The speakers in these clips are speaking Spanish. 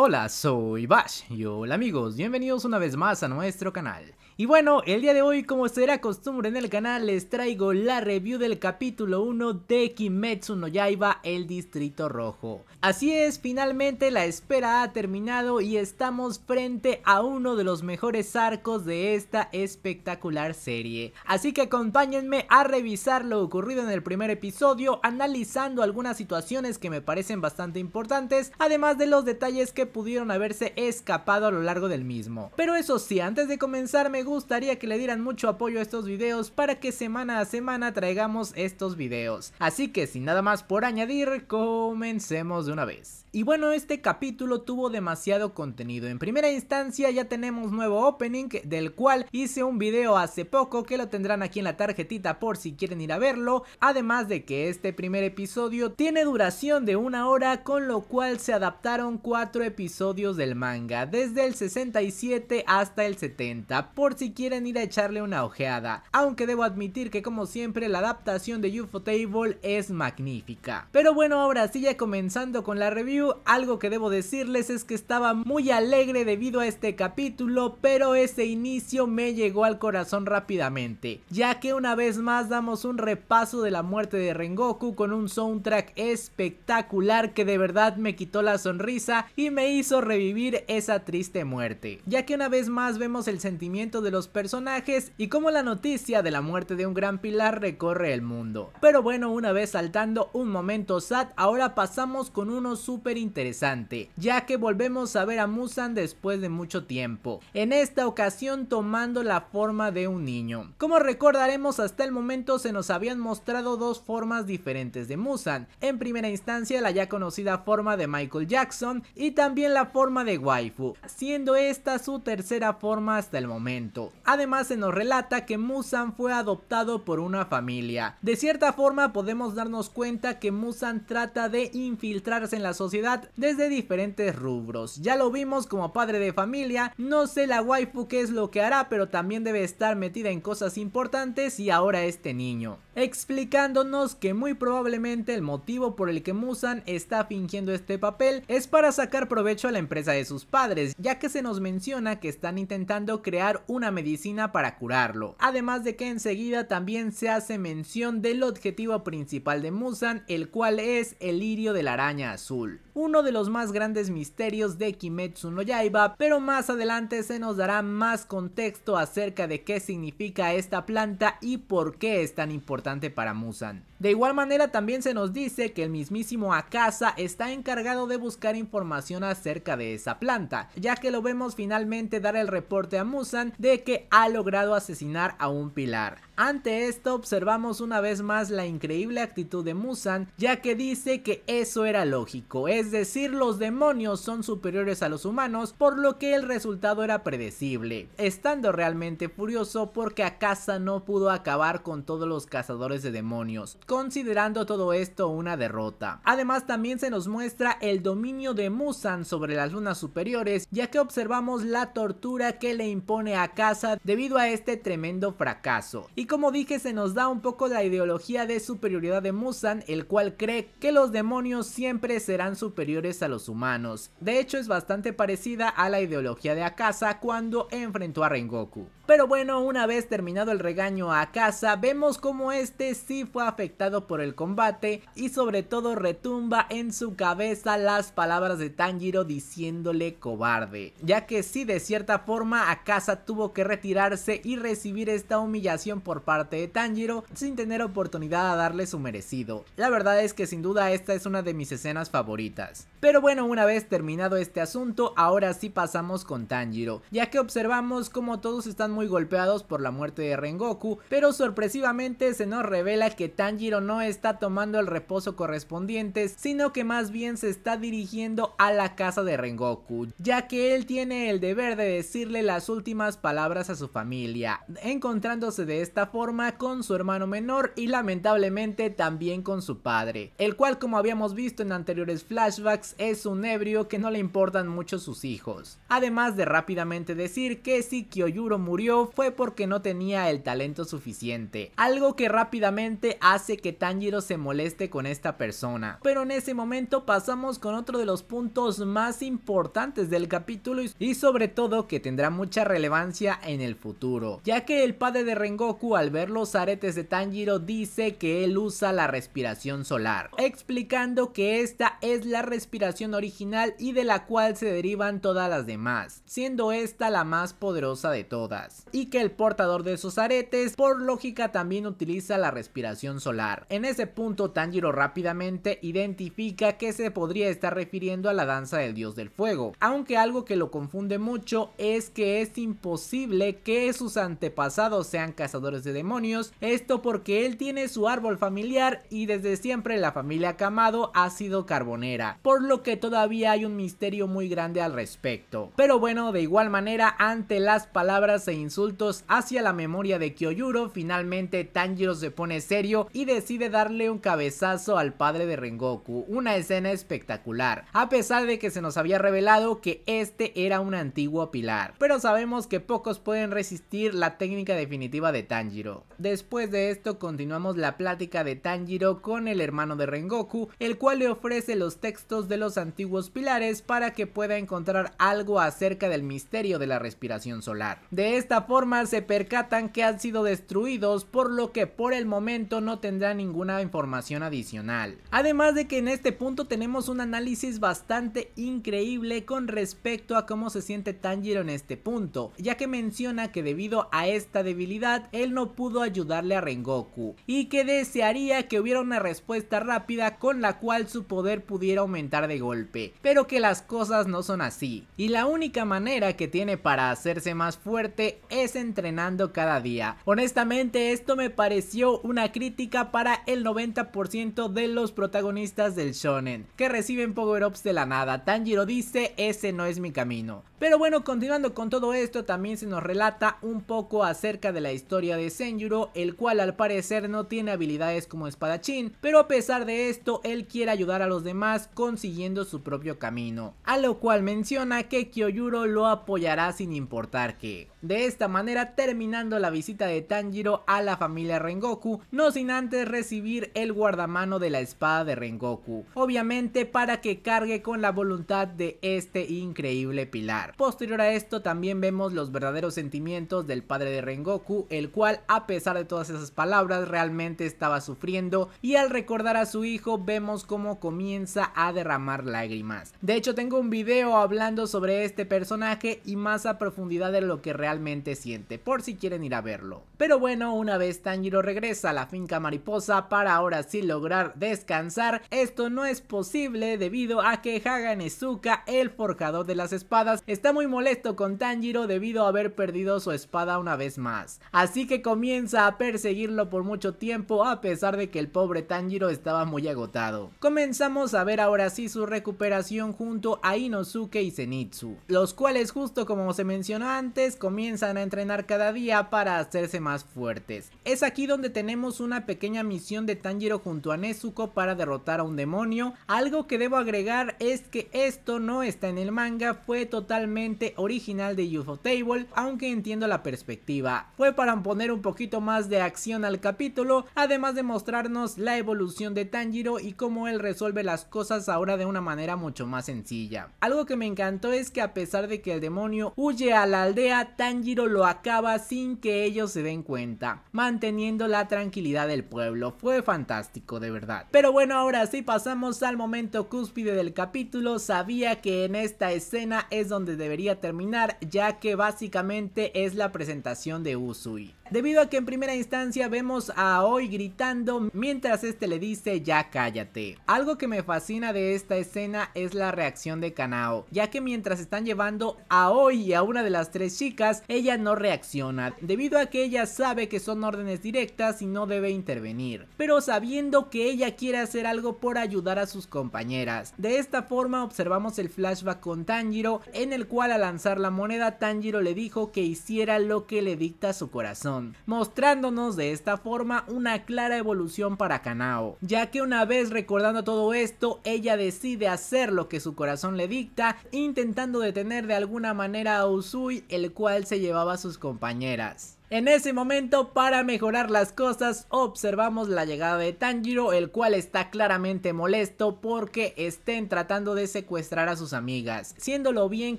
Hola, soy Bash y hola amigos, bienvenidos una vez más a nuestro canal. Y bueno, el día de hoy como será costumbre en el canal les traigo la review del capítulo 1 de Kimetsu no Yaiba, el Distrito Rojo. Así es, finalmente la espera ha terminado y estamos frente a uno de los mejores arcos de esta espectacular serie. Así que acompáñenme a revisar lo ocurrido en el primer episodio, analizando algunas situaciones que me parecen bastante importantes, además de los detalles que pudieron haberse escapado a lo largo del mismo. Pero eso sí, antes de comenzar me gustaría que le dieran mucho apoyo a estos videos para que semana a semana traigamos estos videos. Así que sin nada más por añadir, comencemos de una vez. Y bueno, este capítulo tuvo demasiado contenido. En primera instancia ya tenemos nuevo opening del cual hice un video hace poco que lo tendrán aquí en la tarjetita por si quieren ir a verlo. Además de que este primer episodio tiene duración de una hora con lo cual se adaptaron cuatro episodios episodios del manga, desde el 67 hasta el 70, por si quieren ir a echarle una ojeada, aunque debo admitir que como siempre la adaptación de UFO Table es magnífica. Pero bueno, ahora sí ya comenzando con la review, algo que debo decirles es que estaba muy alegre debido a este capítulo, pero ese inicio me llegó al corazón rápidamente, ya que una vez más damos un repaso de la muerte de Rengoku con un soundtrack espectacular que de verdad me quitó la sonrisa y me hizo revivir esa triste muerte, ya que una vez más vemos el sentimiento de los personajes y cómo la noticia de la muerte de un gran pilar recorre el mundo. Pero bueno, una vez saltando un momento sad, ahora pasamos con uno súper interesante, ya que volvemos a ver a Musan después de mucho tiempo, en esta ocasión tomando la forma de un niño. Como recordaremos, hasta el momento se nos habían mostrado dos formas diferentes de Musan, en primera instancia la ya conocida forma de Michael Jackson y también también la forma de waifu, siendo esta su tercera forma hasta el momento. Además se nos relata que Musan fue adoptado por una familia. De cierta forma podemos darnos cuenta que Musan trata de infiltrarse en la sociedad desde diferentes rubros. Ya lo vimos como padre de familia, no sé la waifu qué es lo que hará, pero también debe estar metida en cosas importantes y ahora este niño. Explicándonos que muy probablemente el motivo por el que Musan está fingiendo este papel es para sacar a la empresa de sus padres, ya que se nos menciona que están intentando crear una medicina para curarlo. Además de que enseguida también se hace mención del objetivo principal de Musan, el cual es el lirio de la araña azul. Uno de los más grandes misterios de Kimetsu no Yaiba, pero más adelante se nos dará más contexto acerca de qué significa esta planta y por qué es tan importante para Musan. De igual manera también se nos dice que el mismísimo Akasa está encargado de buscar información acerca de esa planta, ya que lo vemos finalmente dar el reporte a Musan de que ha logrado asesinar a un pilar. Ante esto observamos una vez más la increíble actitud de Musan, ya que dice que eso era lógico, es decir, los demonios son superiores a los humanos, por lo que el resultado era predecible, estando realmente furioso porque Akasa no pudo acabar con todos los cazadores de demonios considerando todo esto una derrota. Además también se nos muestra el dominio de Musan sobre las lunas superiores, ya que observamos la tortura que le impone a Casa debido a este tremendo fracaso. Y como dije se nos da un poco la ideología de superioridad de Musan, el cual cree que los demonios siempre serán superiores a los humanos. De hecho es bastante parecida a la ideología de Akasa cuando enfrentó a Rengoku. Pero bueno, una vez terminado el regaño a casa, vemos como este sí fue afectado por el combate y sobre todo retumba en su cabeza las palabras de Tanjiro diciéndole cobarde, ya que sí de cierta forma Akasa tuvo que retirarse y recibir esta humillación por parte de Tanjiro sin tener oportunidad a darle su merecido. La verdad es que sin duda esta es una de mis escenas favoritas. Pero bueno, una vez terminado este asunto, ahora sí pasamos con Tanjiro, ya que observamos como todos están muy golpeados por la muerte de Rengoku, pero sorpresivamente se nos revela que Tanjiro no está tomando el reposo correspondiente, sino que más bien se está dirigiendo a la casa de Rengoku, ya que él tiene el deber de decirle las últimas palabras a su familia, encontrándose de esta forma con su hermano menor y lamentablemente también con su padre, el cual como habíamos visto en anteriores flashbacks es un ebrio que no le importan mucho sus hijos, además de rápidamente decir que si Kyoyuro murió fue porque no tenía el talento suficiente, algo que rápidamente hace que Tanjiro se moleste con esta persona. Pero en ese momento pasamos con otro de los puntos más importantes del capítulo y sobre todo que tendrá mucha relevancia en el futuro, ya que el padre de Rengoku al ver los aretes de Tanjiro dice que él usa la respiración solar, explicando que esta es la respiración original y de la cual se derivan todas las demás, siendo esta la más poderosa de todas y que el portador de esos aretes por lógica también utiliza la respiración solar. En ese punto Tanjiro rápidamente identifica que se podría estar refiriendo a la danza del dios del fuego, aunque algo que lo confunde mucho es que es imposible que sus antepasados sean cazadores de demonios, esto porque él tiene su árbol familiar y desde siempre la familia Kamado ha sido carbonera, por lo que todavía hay un misterio muy grande al respecto. Pero bueno, de igual manera, ante las palabras e insultos hacia la memoria de Kyojuro, finalmente Tanjiro se pone serio y decide darle un cabezazo al padre de Rengoku, una escena espectacular, a pesar de que se nos había revelado que este era un antiguo pilar, pero sabemos que pocos pueden resistir la técnica definitiva de Tanjiro. Después de esto continuamos la plática de Tanjiro con el hermano de Rengoku, el cual le ofrece los textos de los antiguos pilares para que pueda encontrar algo acerca del misterio de la respiración solar. De este esta forma se percatan que han sido destruidos por lo que por el momento no tendrá ninguna información adicional. Además de que en este punto tenemos un análisis bastante increíble con respecto a cómo se siente Tanjiro en este punto, ya que menciona que debido a esta debilidad él no pudo ayudarle a Rengoku y que desearía que hubiera una respuesta rápida con la cual su poder pudiera aumentar de golpe, pero que las cosas no son así y la única manera que tiene para hacerse más fuerte es entrenando cada día. Honestamente esto me pareció una crítica para el 90% de los protagonistas del shonen, que reciben power-ups de la nada. Tanjiro dice, ese no es mi camino. Pero bueno, continuando con todo esto, también se nos relata un poco acerca de la historia de Senjuro, el cual al parecer no tiene habilidades como espadachín, pero a pesar de esto, él quiere ayudar a los demás consiguiendo su propio camino. A lo cual menciona que Kyojuro lo apoyará sin importar que esta manera terminando la visita de Tanjiro a la familia Rengoku, no sin antes recibir el guardamano de la espada de Rengoku, obviamente para que cargue con la voluntad de este increíble pilar. Posterior a esto también vemos los verdaderos sentimientos del padre de Rengoku, el cual a pesar de todas esas palabras realmente estaba sufriendo y al recordar a su hijo vemos cómo comienza a derramar lágrimas. De hecho tengo un video hablando sobre este personaje y más a profundidad de lo que realmente siente, por si quieren ir a verlo. Pero bueno, una vez Tanjiro regresa a la finca mariposa para ahora sí lograr descansar, esto no es posible debido a que Haganezuka, el forjador de las espadas, está muy molesto con Tanjiro debido a haber perdido su espada una vez más. Así que comienza a perseguirlo por mucho tiempo a pesar de que el pobre Tanjiro estaba muy agotado. Comenzamos a ver ahora sí su recuperación junto a Inosuke y Zenitsu, los cuales justo como se mencionó antes comienzan a entrenar cada día para hacerse más fuertes. Es aquí donde tenemos una pequeña misión de Tanjiro junto a Nezuko para derrotar a un demonio. Algo que debo agregar es que esto no está en el manga, fue totalmente original de of Table, aunque entiendo la perspectiva. Fue para poner un poquito más de acción al capítulo, además de mostrarnos la evolución de Tanjiro y cómo él resuelve las cosas ahora de una manera mucho más sencilla. Algo que me encantó es que a pesar de que el demonio huye a la aldea, Tanjiro lo acaba sin que ellos se den cuenta, manteniendo la tranquilidad del pueblo. Fue fantástico, de verdad. Pero bueno, ahora sí pasamos al momento cúspide del capítulo. Sabía que en esta escena es donde debería terminar, ya que básicamente es la presentación de Usui. Debido a que en primera instancia vemos a Aoi gritando mientras este le dice ya cállate. Algo que me fascina de esta escena es la reacción de Kanao, ya que mientras están llevando a Aoi a una de las tres chicas, ella no reacciona, debido a que ella sabe que son órdenes directas y no debe intervenir, pero sabiendo que ella quiere hacer algo por ayudar a sus compañeras. De esta forma observamos el flashback con Tanjiro, en el cual al lanzar la moneda Tanjiro le dijo que hiciera lo que le dicta su corazón mostrándonos de esta forma una clara evolución para Kanao, ya que una vez recordando todo esto, ella decide hacer lo que su corazón le dicta, intentando detener de alguna manera a Usui, el cual se llevaba a sus compañeras. En ese momento, para mejorar las cosas, observamos la llegada de Tanjiro, el cual está claramente molesto porque estén tratando de secuestrar a sus amigas, siendo lo bien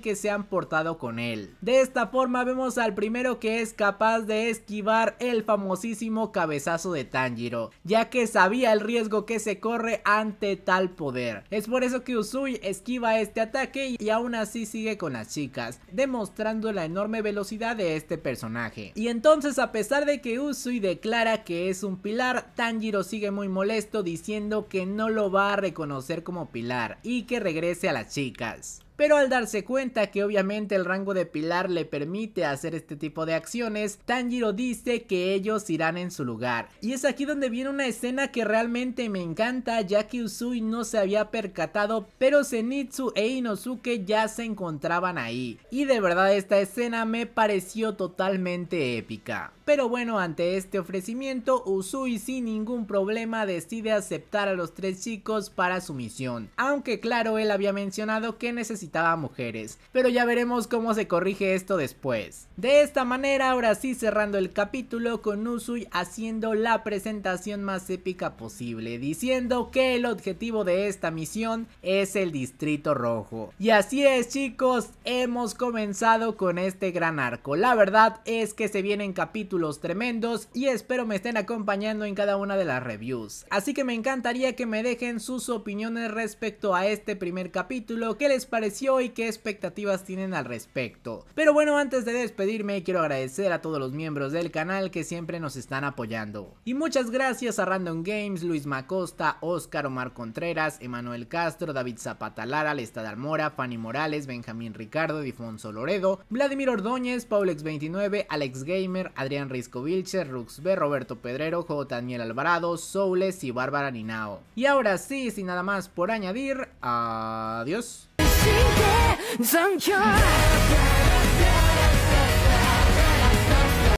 que se han portado con él. De esta forma vemos al primero que es capaz de esquivar el famosísimo cabezazo de Tanjiro, ya que sabía el riesgo que se corre ante tal poder. Es por eso que Usui esquiva este ataque y aún así sigue con las chicas, demostrando la enorme velocidad de este personaje. Y en entonces, a pesar de que Usui declara que es un pilar, Tanjiro sigue muy molesto diciendo que no lo va a reconocer como pilar y que regrese a las chicas pero al darse cuenta que obviamente el rango de Pilar le permite hacer este tipo de acciones, Tanjiro dice que ellos irán en su lugar. Y es aquí donde viene una escena que realmente me encanta ya que Usui no se había percatado, pero Zenitsu e Inosuke ya se encontraban ahí. Y de verdad esta escena me pareció totalmente épica. Pero bueno, ante este ofrecimiento, Usui sin ningún problema decide aceptar a los tres chicos para su misión. Aunque claro, él había mencionado que necesitaba mujeres, pero ya veremos cómo se corrige esto después. De esta manera, ahora sí cerrando el capítulo con Usui haciendo la presentación más épica posible, diciendo que el objetivo de esta misión es el Distrito Rojo. Y así es chicos, hemos comenzado con este gran arco. La verdad es que se vienen capítulos los tremendos y espero me estén acompañando en cada una de las reviews. Así que me encantaría que me dejen sus opiniones respecto a este primer capítulo, qué les pareció y qué expectativas tienen al respecto. Pero bueno, antes de despedirme quiero agradecer a todos los miembros del canal que siempre nos están apoyando. Y muchas gracias a Random Games, Luis Macosta, Oscar Omar Contreras, Emanuel Castro, David Zapata Lara, Lestad Almora Fanny Morales, Benjamín Ricardo, Difonso Loredo, Vladimir Ordóñez, Paulex29, Alex Gamer, Adrián Risco Rux B, Roberto Pedrero, J. Daniel Alvarado, Soules y Bárbara Ninao. Y ahora sí, sin nada más por añadir, adiós.